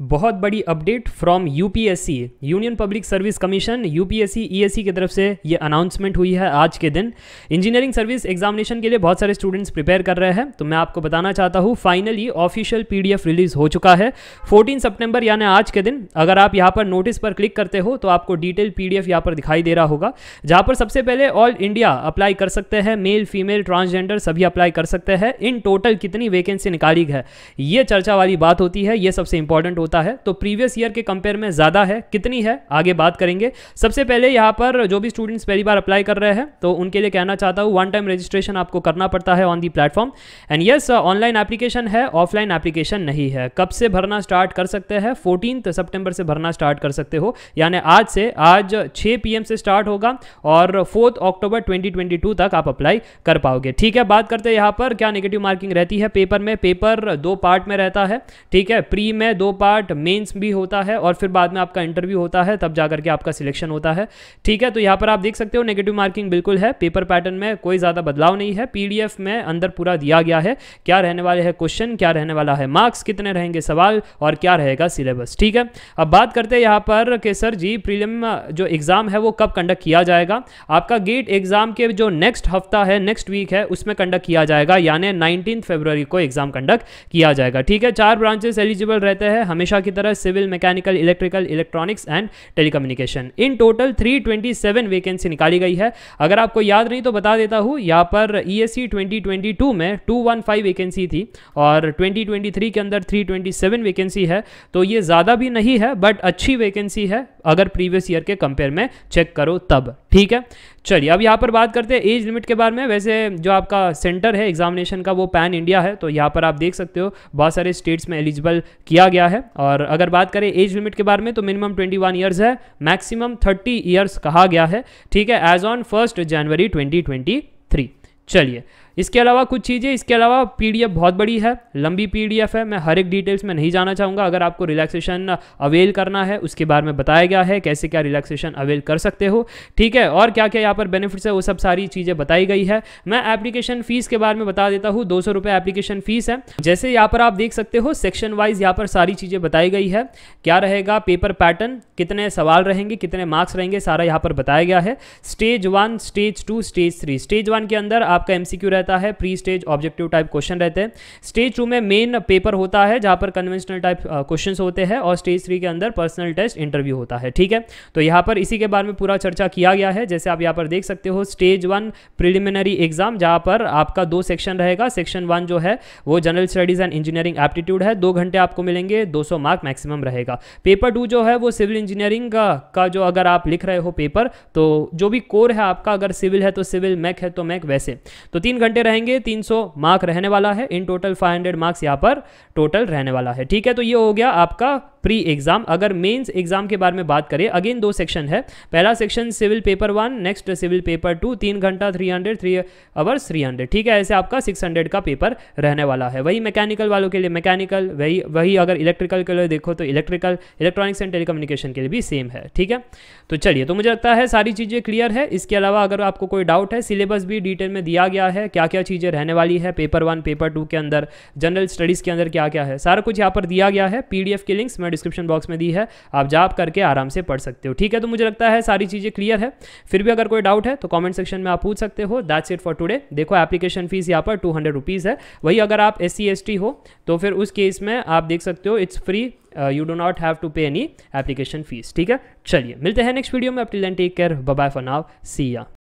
बहुत बड़ी update from UPSC union public service commission UPSC ESC की तरफ से ये अनाउंसमेंट हुई है आज के दिन इंजीनियरिंग सर्विस एग्जामिनेशन के लिए बहुत सारे स्टूडेंट्स प्रिपेयर कर रहे हैं तो मैं आपको बताना चाहता हूँ फाइनली ऑफिशियल पीडीएफ रिलीज हो चुका है 14 सितंबर यानी आज के दिन अगर आप यहाँ पर नोटिस पर क्लिक करते हो तो आपको डिटेल पी डी यहाँ पर दिखाई दे रहा होगा जहाँ पर सबसे पहले ऑल इंडिया अप्लाई कर सकते हैं मेल फीमेल ट्रांसजेंडर सभी अप्लाई कर सकते हैं इन टोटल कितनी वैकेंसी निकाली है ये चर्चा वाली बात होती है ये सबसे इंपॉर्टेंट होता है तो प्रीवियस ईयर के कंपेयर में ज़्यादा है कितनी है आगे बात करेंगे सबसे पहले यहाँ पर जो भी स्टूडेंट्स पहली बार अप्लाई कर रहे हैं तो उनके लिए कहना चाहता हूँ वन टाइम रजिस्ट्रेशन आपको करना पड़ता है on the platform and yes online application है ऑफलाइन एप्लीकेशन नहीं है कब से भरना स्टार्ट कर सकते हैं फोर्टीन सेप्टेम्बर से भरना स्टार्ट कर सकते हो यानी आज से आज छः पी से स्टार्ट होगा और फोर्थ अक्टूबर ट्वेंटी तक आप अप्लाई कर पाओगे ठीक है बात करते हैं यहाँ पर क्या नेगेटिव मार्किंग रहती है पेपर में पेपर दो पार्ट में रहता है ठीक है प्री में दो पार्ट पार्ट मेंस भी होता है और फिर बाद में आपका इंटरव्यू होता है तब जाकर के आपका सिलेक्शन होता है ठीक है तो यहाँ पर आप देख सकते हो नेगेटिव मार्किंग बिल्कुल है पेपर पैटर्न में कोई ज़्यादा बदलाव नहीं है पीडीएफ में अंदर पूरा दिया गया है क्या रहने वाले है क्वेश्चन क्या रहने वाला है मार्क्स कितने रहेंगे सवाल और क्या रहेगा सिलेबस ठीक है अब बात करते हैं यहाँ पर कि सर जी प्रीलिम जो एग्ज़ाम है वो कब कंडक्ट किया जाएगा आपका गेट एग्ज़ाम के जो नेक्स्ट हफ्ता है नेक्स्ट वीक है उसमें कंडक्ट किया जाएगा यानी नाइनटीन फेबर को एग्ज़ाम कंडक्ट किया जाएगा ठीक है चार ब्रांचेस एलिजिबल रहते हैं हमेशा हमेशा की तरह civil mechanical electrical electronics and telecommunication in total 327 vacancy निकाली गई है अगर आपको याद नहीं तो बता देता हूँ यहाँ पर ई e एस में 215 वैकेंसी थी और 2023 के अंदर 327 वैकेंसी है तो ये ज़्यादा भी नहीं है बट अच्छी वैकेंसी है अगर प्रीवियस ईयर के कंपेयर में चेक करो तब ठीक है चलिए अब यहाँ पर बात करते हैं एज लिमिट के बारे में वैसे जो आपका सेंटर है एग्जामिनेशन का वो पैन इंडिया है तो यहाँ पर आप देख सकते हो बहुत सारे स्टेट्स में एलिजिबल किया गया है और अगर बात करें एज लिमिट के बारे में तो मिनिमम 21 इयर्स है मैक्सिमम 30 इयर्स कहा गया है ठीक है एज ऑन फर्स्ट जनवरी 2023 चलिए इसके अलावा कुछ चीज़ें इसके अलावा पीडीएफ बहुत बड़ी है लंबी पीडीएफ है मैं हर एक डिटेल्स में नहीं जाना चाहूँगा अगर आपको रिलैक्सेशन अवेल करना है उसके बारे में बताया गया है कैसे क्या रिलैक्सेशन अवेल कर सकते हो ठीक है और क्या क्या यहाँ पर बेनिफिट्स है वो सब सारी चीज़ें बताई गई है मैं एप्लीकेशन फीस के बारे में बता देता हूँ दो सौ एप्लीकेशन फीस है जैसे यहाँ पर आप देख सकते हो सेक्शन वाइज यहाँ पर सारी चीज़ें बताई गई है क्या रहेगा पेपर पैटर्न कितने सवाल रहेंगे कितने मार्क्स रहेंगे सारा यहाँ पर बताया गया है stage one stage two stage three stage one के अंदर आपका एम रहता रहता है pre stage objective type question रहते हैं स्टेज टू में मेन पेपर होता है जहां पर कन्वेंशनल टाइप क्वेश्चन होते हैं और स्टेज थ्री के अंदर पर्सनल टेस्ट इंटरव्यू होता है ठीक है तो यहां पर इसी के बारे में पूरा चर्चा किया गया है जैसे आप यहां पर देख सकते हो स्टेज वन प्रिलिमिनरी एग्जाम जहां पर आपका दो सेक्शन रहेगा सेक्शन वन जो है वो general studies and engineering aptitude है दो घंटे आपको मिलेंगे 200 मार्क मैक्सिमम रहेगा पेपर टू जो है वो सिविल इंजीनियरिंग का, का जो अगर आप लिख रहे हो पेपर तो जो भी कोर है आपका अगर सिविल है तो सिविल मैक है तो मैक वैसे तो तीन घंटे रहेंगे 300 मार्क रहने वाला है इन टोटल 500 मार्क्स यहाँ पर टोटल रहने वाला है ठीक है तो ये हो गया आपका प्री एग्जाम अगर मेंस एग्जाम के बारे में बात करें अगेन दो सेक्शन है पहला section civil paper one next civil paper two तीन घंटा three hundred three hours three hundred ठीक है ऐसे आपका सिक्स हंड्रेड का पेपर रहने वाला है वही मैकेनिकल वालों के लिए मैकेनिकल वही वही अगर इलेक्ट्रिकल के लिए देखो तो इलेक्ट्रिकल इलेक्ट्रॉनिक्स एंड टेलीकम्युनिकेशन के लिए भी सेम है ठीक है तो चलिए तो मुझे लगता है सारी चीज़ें क्लियर है इसके अलावा अगर आपको कोई डाउट है सिलेबस भी डिटेल में दिया गया है क्या क्या चीज़ें रहने वाली है पेपर वन पेपर टू के अंदर जनरल स्टडीज़ के अंदर क्या क्या है सारा कुछ यहाँ पर दिया गया है पी के लिंक्स मैं डिस्क्रिप्शन बॉक्स में दी है आप जाप करके आराम से पढ़ सकते हो ठीक है तो मुझे लगता है सारी चीज़ें क्लियर है फिर भी अगर कोई डाउट है तो कॉमेंट सेक्शन में आप पूछ सकते हो दैट्स इट फॉर टुडे देखो एप्लीकेशन फीस यहाँ पर टू हंड्रेड है वही अगर आप एस सी हो तो फिर उस केस में आप देख सकते हो it's free you do not have to pay any application fees ठीक है चलिए मिलते हैं नेक्स्ट वीडियो में up till take care bye for now see या